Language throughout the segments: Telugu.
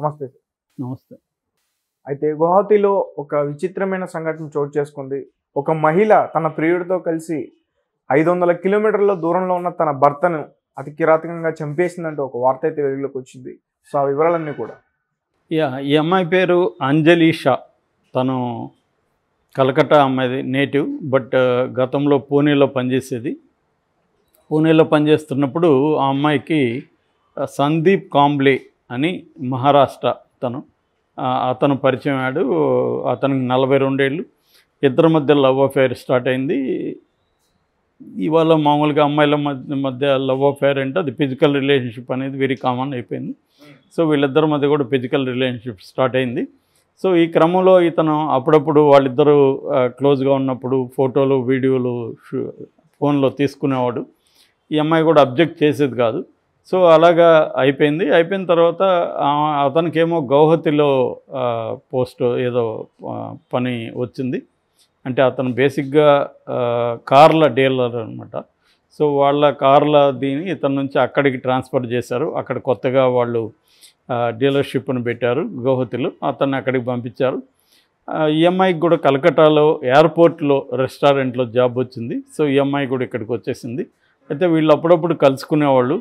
నమస్తే సార్ నమస్తే అయితే గువాహతిలో ఒక విచిత్రమైన సంఘటన చోటు చేసుకుంది ఒక మహిళ తన ప్రియుడితో కలిసి ఐదు వందల కిలోమీటర్ల దూరంలో ఉన్న తన భర్తను అతి కిరాతకంగా చంపేసిందంటూ ఒక వార్త అయితే వెలుగులోకి వచ్చింది సో ఆ వివరాలన్నీ కూడా యా ఈ అమ్మాయి పేరు అంజలి షా తను కలకట్టా అమ్మాయిది నేటివ్ బట్ గతంలో పూణేలో పనిచేసేది పూణేలో పనిచేస్తున్నప్పుడు ఆ అమ్మాయికి సందీప్ కాంబ్లే అని మహారాష్ట్ర తను అతను పరిచయం ఆడు అతనికి నలభై రెండేళ్ళు ఇద్దరి మధ్య లవ్ అఫేర్ స్టార్ట్ అయింది ఇవాళ మామూలుగా అమ్మాయిల మధ్య మధ్య లవ్ అఫేర్ అంటే అది ఫిజికల్ రిలేషన్షిప్ అనేది వెరీ కామన్ అయిపోయింది సో వీళ్ళిద్దరి మధ్య కూడా ఫిజికల్ రిలేషన్షిప్ స్టార్ట్ అయింది సో ఈ క్రమంలో ఇతను అప్పుడప్పుడు వాళ్ళిద్దరూ క్లోజ్గా ఉన్నప్పుడు ఫోటోలు వీడియోలు ఫోన్లో తీసుకునేవాడు ఈ అమ్మాయి కూడా అబ్జెక్ట్ చేసేది కాదు సో అలాగా అయిపోయింది అయిపోయిన తర్వాత అతనికేమో గౌహతిలో పోస్ట్ ఏదో పని వచ్చింది అంటే అతను బేసిక్గా కార్ల డీలర్ అనమాట సో వాళ్ళ కార్ల దీని ఇతని నుంచి అక్కడికి ట్రాన్స్ఫర్ చేశారు అక్కడ కొత్తగా వాళ్ళు డీలర్షిప్ను పెట్టారు గౌహతిలో అతన్ని అక్కడికి పంపించారు ఈఎంఐకి కూడా కలకటాలో ఎయిర్పోర్ట్లో రెస్టారెంట్లో జాబ్ వచ్చింది సో ఈఎంఐ కూడా ఇక్కడికి వచ్చేసింది అయితే వీళ్ళు అప్పుడప్పుడు కలుసుకునేవాళ్ళు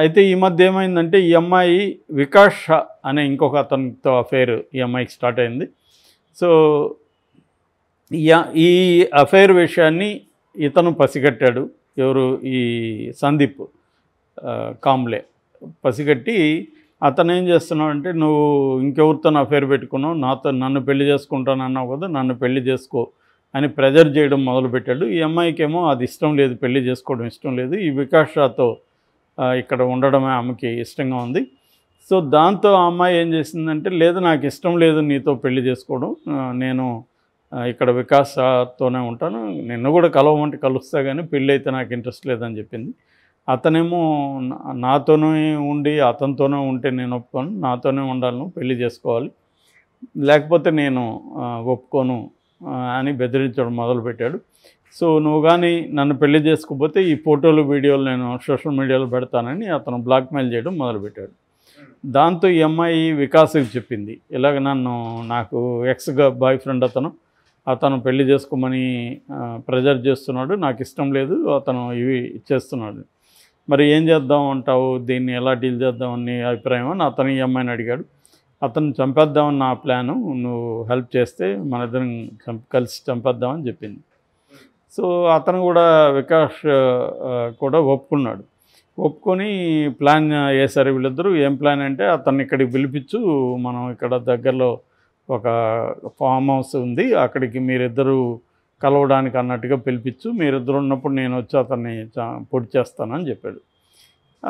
అయితే ఈ మధ్య ఏమైందంటే ఈ అమ్మాయి వికాష్ షా అనే ఇంకొక అతనితో అఫేర్ ఈ అమ్మాయికి స్టార్ట్ అయింది సో ఈ అఫైర్ విషయాన్ని ఇతను పసిగట్టాడు ఎవరు ఈ సందీప్ కాంబ్లే పసిగట్టి అతను ఏం చేస్తున్నావు అంటే నువ్వు ఇంకెవరితో నా పెట్టుకున్నావు నాతో నన్ను పెళ్లి చేసుకుంటాను కదా నన్ను పెళ్లి చేసుకో అని ప్రెజర్ చేయడం మొదలుపెట్టాడు ఈ అమ్మాయికి ఏమో అది ఇష్టం లేదు పెళ్లి చేసుకోవడం ఇష్టం లేదు ఈ వికాషాతో ఇక్కడ ఉండడమే ఆమెకి ఇష్టంగా ఉంది సో దాంతో ఆ అమ్మాయి ఏం చేసిందంటే లేదు నాకు ఇష్టం లేదు నీతో పెళ్లి చేసుకోవడం నేను ఇక్కడ వికాసతోనే ఉంటాను నిన్ను కూడా కలవమంటే కలుస్తా కానీ పెళ్ళి అయితే నాకు ఇంట్రెస్ట్ లేదని చెప్పింది అతనేమో నాతోనే ఉండి అతనితోనే ఉంటే నేను ఒప్పుకోను నాతోనే ఉండాలను పెళ్లి చేసుకోవాలి లేకపోతే నేను ఒప్పుకోను అని బెదిరించడం మొదలుపెట్టాడు సో నువ్వు కానీ నన్ను పెళ్లి చేసుకోకపోతే ఈ ఫోటోలు వీడియోలు నేను సోషల్ మీడియాలో పెడతానని అతను బ్లాక్మెయిల్ చేయడం మొదలుపెట్టాడు దాంతో ఈ అమ్మాయి వికాస్కి చెప్పింది ఇలాగ నన్ను నాకు ఎక్స్గా బాయ్ ఫ్రెండ్ అతను అతను పెళ్లి చేసుకోమని ప్రెజర్ చేస్తున్నాడు నాకు ఇష్టం లేదు అతను ఇవి చేస్తున్నాడు మరి ఏం చేద్దాం అంటావు దీన్ని ఎలా డీల్ చేద్దాం అభిప్రాయం అని అతను ఈ అమ్మాయిని అడిగాడు అతను చంపేద్దామని నా ప్లాను నువ్వు హెల్ప్ చేస్తే మన ఇద్దరం కలిసి చంపేద్దామని చెప్పింది సో అతను కూడా వికాష్ కూడా ఒప్పుకున్నాడు ఒప్పుకొని ప్లాన్ వేశారు వీళ్ళిద్దరూ ఏం ప్లాన్ అంటే అతన్ని ఇక్కడికి పిలిపించు మనం ఇక్కడ దగ్గరలో ఒక ఫామ్ హౌస్ ఉంది అక్కడికి మీరిద్దరూ కలవడానికి అన్నట్టుగా పిలిపించు మీరిద్దరు ఉన్నప్పుడు నేను వచ్చి అతన్ని పొడి చేస్తానని చెప్పాడు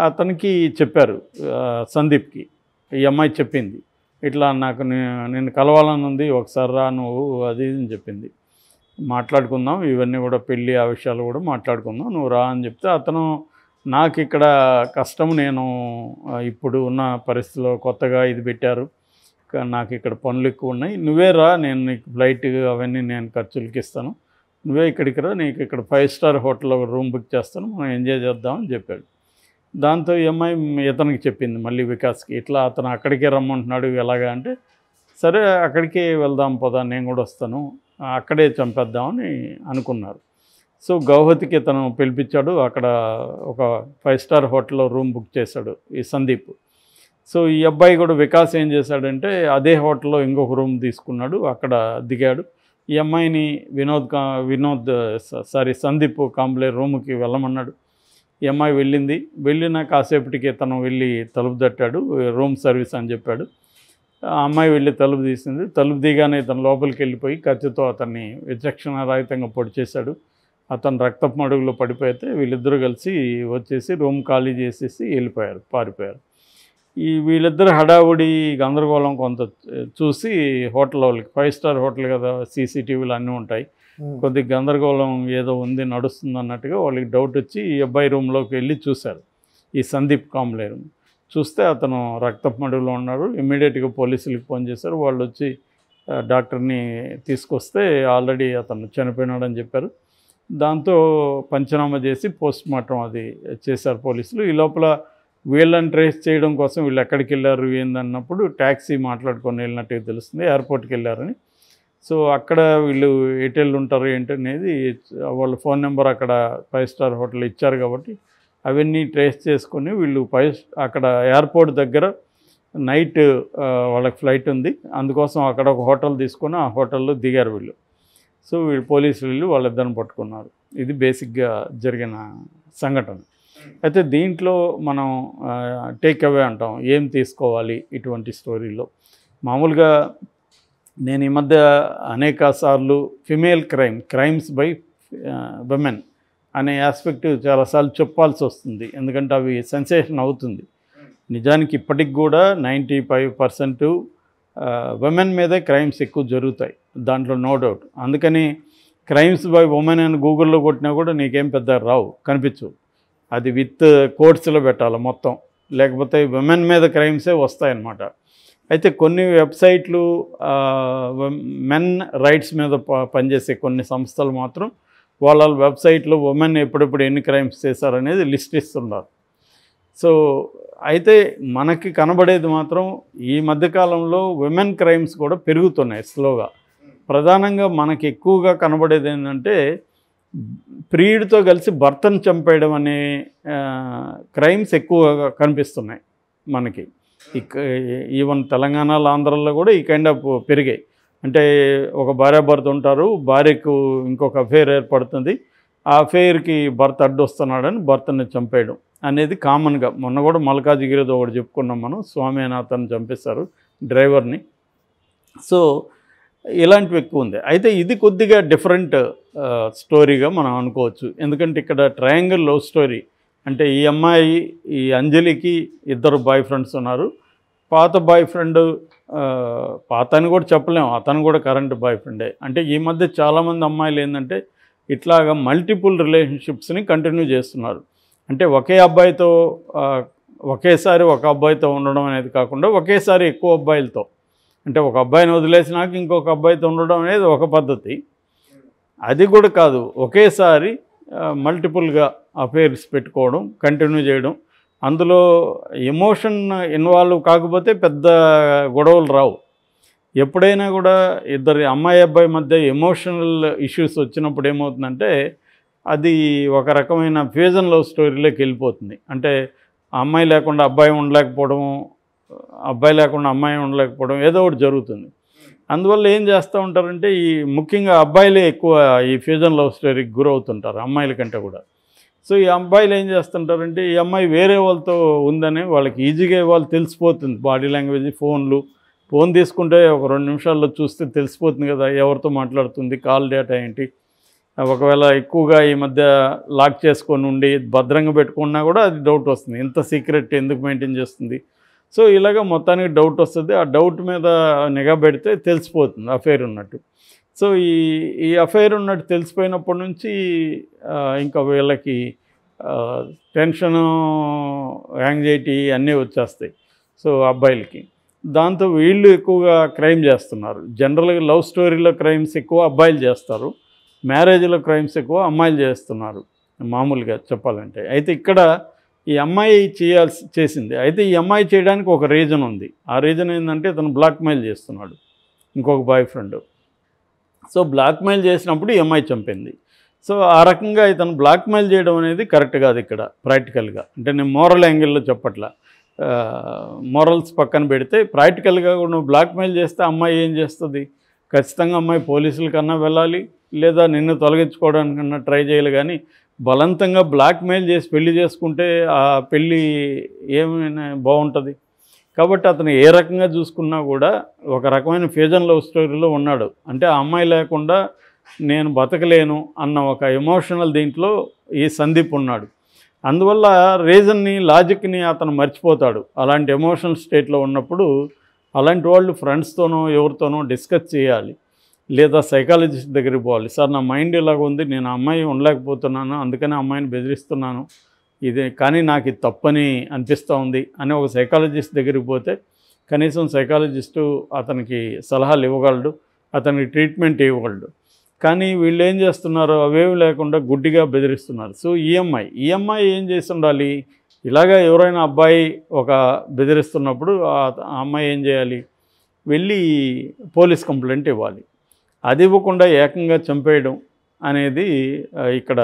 అతనికి చెప్పారు సందీప్కి ఈ అమ్మాయి చెప్పింది ఇట్లా నాకు నేను కలవాలని ఉంది ఒకసారి రా నువ్వు అది అని చెప్పింది మాట్లాడుకుందాం ఇవన్నీ కూడా పెళ్ళి ఆ విషయాలు కూడా మాట్లాడుకుందాం నువ్వు రా అని చెప్తే అతను నాకు ఇక్కడ కష్టం నేను ఇప్పుడు ఉన్న పరిస్థితిలో కొత్తగా ఇది పెట్టారు నాకు ఇక్కడ పనులు ఎక్కువ ఉన్నాయి నువ్వే రా నేను నీకు ఫ్లైట్ అవన్నీ నేను ఖర్చులకి ఇస్తాను నువ్వే ఇక్కడికి రా నీకు ఇక్కడ ఫైవ్ స్టార్ హోటల్లో రూమ్ బుక్ చేస్తాను మనం ఎంజాయ్ చేద్దామని చెప్పాడు దాంతో ఈ అమ్మాయి ఇతనికి చెప్పింది మళ్ళీ వికాస్కి ఇట్లా అతను అక్కడికే రమ్మంటున్నాడు ఎలాగా అంటే సరే అక్కడికే వెళ్దాం పోదా నేను కూడా వస్తాను అక్కడే చంపేద్దామని అనుకున్నారు సో గౌహతికి తను పిలిపించాడు అక్కడ ఒక ఫైవ్ స్టార్ హోటల్లో రూమ్ బుక్ చేశాడు ఈ సందీప్ సో ఈ అబ్బాయి కూడా వికాస్ ఏం చేశాడంటే అదే హోటల్లో ఇంకొక రూమ్ తీసుకున్నాడు అక్కడ దిగాడు ఈ అమ్మాయిని వినోద్ వినోద్ సారీ సందీప్ కాంబ్లే రూమ్కి వెళ్ళమన్నాడు ఈ అమ్మాయి వెళ్ళింది వెళ్ళిన కాసేపటికి తను వెళ్ళి తలుపు తట్టాడు రూమ్ సర్వీస్ అని చెప్పాడు ఆ అమ్మాయి వెళ్ళి తలుపు తీసింది తలుపు దిగానే తను లోపలికి వెళ్ళిపోయి కత్తితో అతన్ని రహితంగా పొడి చేశాడు అతను రక్తపు మడుగులో పడిపోయితే వీళ్ళిద్దరూ కలిసి వచ్చేసి రూమ్ ఖాళీ చేసేసి వెళ్ళిపోయారు పారిపోయారు ఈ వీళ్ళిద్దరు హడావుడి గందరగోళం కొంత చూసి హోటల్ వాళ్ళకి ఫైవ్ స్టార్ హోటల్ కదా సీసీటీవీలు అన్నీ ఉంటాయి కొద్ది గందరగోళం ఏదో ఉంది నడుస్తుంది అన్నట్టుగా వాళ్ళకి డౌట్ వచ్చి ఈ అబ్బాయి రూమ్లోకి వెళ్ళి చూశారు ఈ సందీప్ కాంబ్లే రూమ్ చూస్తే అతను రక్తపు ఉన్నాడు ఇమ్మీడియట్గా పోలీసులకు ఫోన్ చేశారు వాళ్ళు వచ్చి డాక్టర్ని తీసుకొస్తే ఆల్రెడీ అతను చనిపోయినాడని చెప్పారు దాంతో పంచనామా చేసి పోస్ట్ మార్టం అది చేశారు పోలీసులు ఈ లోపల వీళ్ళని ట్రేస్ చేయడం కోసం వీళ్ళు ఎక్కడికి వెళ్ళారు ఏందన్నప్పుడు ట్యాక్సీ మాట్లాడుకొని వెళ్ళినట్టుగా తెలుస్తుంది ఎయిర్పోర్ట్కి వెళ్ళారని సో అక్కడ వీళ్ళు ఎటెళ్ళు ఉంటారు ఏంటనేది వాళ్ళ ఫోన్ నెంబర్ అక్కడ ఫైవ్ స్టార్ హోటల్ ఇచ్చారు కాబట్టి అవన్నీ ట్రేస్ చేసుకొని వీళ్ళు పై అక్కడ ఎయిర్పోర్ట్ దగ్గర నైట్ వాళ్ళకి ఫ్లైట్ ఉంది అందుకోసం అక్కడ ఒక హోటల్ తీసుకొని ఆ హోటల్లో దిగారు వీళ్ళు సో వీళ్ళు పోలీసులు వీళ్ళు వాళ్ళిద్దరిని పట్టుకున్నారు ఇది బేసిక్గా జరిగిన సంఘటన అయితే దీంట్లో మనం టేక్ అవే అంటాం ఏం తీసుకోవాలి ఇటువంటి స్టోరీలో మామూలుగా నేను ఈ మధ్య అనేక సార్లు female crime crimes by women అనే ఆస్పెక్ట్ చాలాసార్లు చెప్పాల్సి వస్తుంది ఎందుకంటే అవి సెన్సేషన్ అవుతుంది నిజానికి ఇప్పటికి కూడా నైంటీ ఫైవ్ పర్సెంట్ ఉమెన్ మీదే క్రైమ్స్ ఎక్కువ జరుగుతాయి దాంట్లో నో డౌట్ అందుకని క్రైమ్స్ బై ఉమెన్ అని గూగుల్లో కొట్టినా కూడా నీకేం పెద్ద రావు కనిపించవు అది విత్ కోర్ట్స్లో పెట్టాలి మొత్తం లేకపోతే విమెన్ మీద క్రైమ్సే వస్తాయన్నమాట అయితే కొన్ని వెబ్సైట్లు మెన్ రైట్స్ మీద పనిచేసే కొన్ని సంస్థలు మాత్రం వాళ్ళ వెబ్సైట్లో ఉమెన్ ఎప్పుడెప్పుడు ఎన్ని క్రైమ్స్ చేశారనేది లిస్ట్ ఇస్తున్నారు సో అయితే మనకి కనబడేది మాత్రం ఈ మధ్యకాలంలో ఉమెన్ క్రైమ్స్ కూడా పెరుగుతున్నాయి స్లోగా ప్రధానంగా మనకి ఎక్కువగా కనబడేది ఏంటంటే ప్రియుడితో కలిసి భర్తను చంపేయడం అనే క్రైమ్స్ ఎక్కువగా కనిపిస్తున్నాయి మనకి ఈవెన్ తెలంగాణలో ఆంధ్రాలో కూడా ఈ కైండ్ ఆఫ్ పెరిగాయి అంటే ఒక భార్యాభర్త ఉంటారు భార్యకు ఇంకొక అఫేర్ ఏర్పడుతుంది ఆ అఫేర్కి భర్త అడ్డొస్తున్నాడని భర్తని చంపేయడం అనేది కామన్గా మొన్న కూడా మల్కాజిగిరితో ఒకటి చెప్పుకున్నాం మనం స్వామినాథన్ చంపేస్తారు డ్రైవర్ని సో ఇలాంటివి ఎక్కువ ఉంది అయితే ఇది కొద్దిగా డిఫరెంట్ స్టోరీగా మనం అనుకోవచ్చు ఎందుకంటే ఇక్కడ ట్రయాంగిల్ లవ్ స్టోరీ అంటే ఈ అమ్మాయి ఈ అంజలికి ఇద్దరు బాయ్ ఫ్రెండ్స్ ఉన్నారు పాత బాయ్ ఫ్రెండ్ పాత అని కూడా చెప్పలేము అతను కూడా కరెంట్ బాయ్ ఫ్రెండే అంటే ఈ మధ్య చాలామంది అమ్మాయిలు ఏంటంటే ఇట్లాగా మల్టిపుల్ రిలేషన్షిప్స్ని కంటిన్యూ చేస్తున్నారు అంటే ఒకే అబ్బాయితో ఒకేసారి ఒక అబ్బాయితో ఉండడం అనేది కాకుండా ఒకేసారి ఎక్కువ అబ్బాయిలతో అంటే ఒక అబ్బాయిని వదిలేసినాక ఇంకొక అబ్బాయితో ఉండడం అనేది ఒక పద్ధతి అది కూడా కాదు ఒకేసారి మల్టిపుల్గా అఫైర్స్ పెట్టుకోవడం కంటిన్యూ చేయడం అందులో ఎమోషన్ ఇన్వాల్వ్ కాకపోతే పెద్ద గొడవలు రావు ఎప్పుడైనా కూడా ఇద్దరి అమ్మాయి అబ్బాయి మధ్య ఎమోషనల్ ఇష్యూస్ వచ్చినప్పుడు ఏమవుతుందంటే అది ఒక రకమైన ఫ్యూజన్ లవ్ స్టోరీలోకి వెళ్ళిపోతుంది అంటే అమ్మాయి లేకుండా అబ్బాయి ఉండలేకపోవడం అబ్బాయి లేకుండా అమ్మాయి ఉండలేకపోవడం ఏదో ఒకటి జరుగుతుంది అందువల్ల ఏం చేస్తూ ఉంటారంటే ఈ ముఖ్యంగా అబ్బాయిలే ఎక్కువ ఈ ఫ్యూజన్ లవ్ స్టోరీకి గురవుతుంటారు అమ్మాయిల కంటే కూడా సో ఈ అబ్బాయిలు ఏం చేస్తుంటారంటే ఈ అమ్మాయి వేరే వాళ్ళతో ఉందని వాళ్ళకి ఈజీగా వాళ్ళు తెలిసిపోతుంది బాడీ లాంగ్వేజ్ ఫోన్లు ఫోన్ తీసుకుంటే ఒక రెండు నిమిషాల్లో చూస్తే తెలిసిపోతుంది కదా ఎవరితో మాట్లాడుతుంది కాల్ డేటా ఏంటి ఒకవేళ ఎక్కువగా ఈ మధ్య లాక్ చేసుకొని ఉండి భద్రంగా పెట్టుకున్నా కూడా అది డౌట్ వస్తుంది ఇంత సీక్రెట్ ఎందుకు మెయింటైన్ చేస్తుంది సో ఇలాగ మొత్తానికి డౌట్ వస్తుంది ఆ డౌట్ మీద నిఘా పెడితే తెలిసిపోతుంది అఫేర్ ఉన్నట్టు సో ఈ ఈ అఫైర్ ఉన్నట్టు తెలిసిపోయినప్పటి నుంచి ఇంకా వీళ్ళకి టెన్షను యాంగ్జైటీ అన్నీ వచ్చేస్తాయి సో అబ్బాయిలకి దాంతో వీళ్ళు ఎక్కువగా క్రైమ్ చేస్తున్నారు జనరల్గా లవ్ స్టోరీలో క్రైమ్స్ ఎక్కువ అబ్బాయిలు చేస్తారు మ్యారేజ్లో క్రైమ్స్ ఎక్కువ అమ్మాయిలు చేస్తున్నారు మామూలుగా చెప్పాలంటే అయితే ఇక్కడ ఈ అమ్మాయి చేయాల్సి చేసింది అయితే ఈ అమ్మాయి చేయడానికి ఒక రీజన్ ఉంది ఆ రీజన్ ఏంటంటే తను బ్లాక్మెయిల్ చేస్తున్నాడు ఇంకొక బాయ్ ఫ్రెండ్ సో బ్లాక్మెయిల్ చేసినప్పుడు ఎంఐ చంపింది సో ఆ రకంగా ఇతను బ్లాక్మెయిల్ చేయడం అనేది కరెక్ట్ కాదు ఇక్కడ ప్రాక్టికల్గా అంటే నేను మోరల్ యాంగిల్లో చెప్పట్లా మోరల్స్ పక్కన పెడితే ప్రాక్టికల్గా కూడా నువ్వు బ్లాక్మెయిల్ చేస్తే అమ్మాయి ఏం చేస్తుంది ఖచ్చితంగా అమ్మాయి పోలీసుల కన్నా వెళ్ళాలి లేదా నిన్ను తొలగించుకోవడానికన్నా ట్రై చేయాలి కానీ బలవంతంగా బ్లాక్మెయిల్ చేసి పెళ్లి చేసుకుంటే ఆ పెళ్ళి ఏమైనా బాగుంటుంది కాబట్టి అతను ఏ రకంగా చూసుకున్నా కూడా ఒక రకమైన ఫ్యూజన్ లవ్ స్టోరీలో ఉన్నాడు అంటే ఆ అమ్మాయి లేకుండా నేను బతకలేను అన్న ఒక ఎమోషనల్ దీంట్లో ఈ సందీప్ ఉన్నాడు అందువల్ల రీజన్ని లాజిక్ని అతను మర్చిపోతాడు అలాంటి ఎమోషనల్ స్టేట్లో ఉన్నప్పుడు అలాంటి వాళ్ళు ఫ్రెండ్స్తోనో ఎవరితోనో డిస్కస్ చేయాలి లేదా సైకాలజిస్ట్ దగ్గరికి పోవాలి సార్ నా మైండ్ ఇలాగ ఉంది నేను అమ్మాయి ఉండలేకపోతున్నాను అందుకని అమ్మాయిని బెదిరిస్తున్నాను ఇది కానీ నాకు ఇది తప్పని అనిపిస్తూ ఉంది అని ఒక సైకాలజిస్ట్ దగ్గరికి పోతే కనీసం సైకాలజిస్టు అతనికి సలహాలు ఇవ్వగలడు అతనికి ట్రీట్మెంట్ ఇవ్వగలడు కానీ వీళ్ళు ఏం చేస్తున్నారు అవేవి లేకుండా గుడ్డిగా బెదిరిస్తున్నారు సో ఈఎంఐ ఈఎంఐ ఏం చేసి ఉండాలి ఇలాగా ఎవరైనా అబ్బాయి ఒక బెదిరిస్తున్నప్పుడు ఆ అమ్మాయి ఏం చేయాలి వెళ్ళి పోలీస్ కంప్లైంట్ ఇవ్వాలి అది ఇవ్వకుండా ఏకంగా చంపేయడం అనేది ఇక్కడ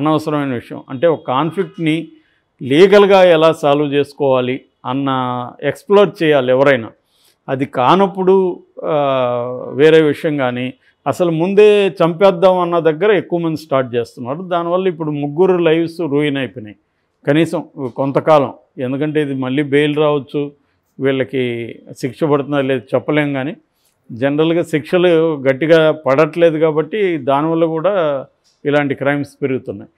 అనవసరమైన విషయం అంటే ఒక కాన్ఫ్లిక్ట్ని లీగల్గా ఎలా సాల్వ్ చేసుకోవాలి అన్న ఎక్స్ప్లోర్ చేయాలి ఎవరైనా అది కానప్పుడు వేరే విషయం కానీ అసలు ముందే చంపేద్దాం అన్న దగ్గర ఎక్కువ మంది స్టార్ట్ చేస్తున్నారు దానివల్ల ఇప్పుడు ముగ్గురు లైవ్స్ రూయిన్ అయిపోయినాయి కనీసం కొంతకాలం ఎందుకంటే ఇది మళ్ళీ బెయిల్ రావచ్చు వీళ్ళకి శిక్ష పడుతుందా లేదు చెప్పలేం కానీ జనరల్గా శిక్షలు గట్టిగా పడట్లేదు కాబట్టి దానివల్ల కూడా ఇలాంటి క్రైమ్స్ పెరుగుతున్నాయి